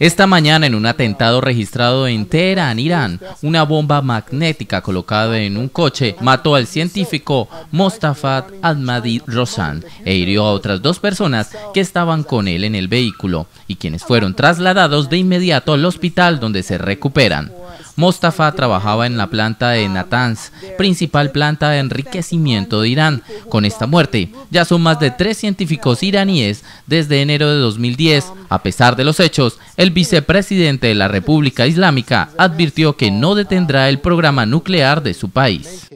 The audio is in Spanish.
Esta mañana, en un atentado registrado en Teherán, Irán, una bomba magnética colocada en un coche mató al científico Mostafat Ahmadi Rosan e hirió a otras dos personas que estaban con él en el vehículo y quienes fueron trasladados de inmediato al hospital donde se recuperan. Mostafa trabajaba en la planta de Natanz, principal planta de enriquecimiento de Irán. Con esta muerte, ya son más de tres científicos iraníes desde enero de 2010. A pesar de los hechos, el vicepresidente de la República Islámica advirtió que no detendrá el programa nuclear de su país.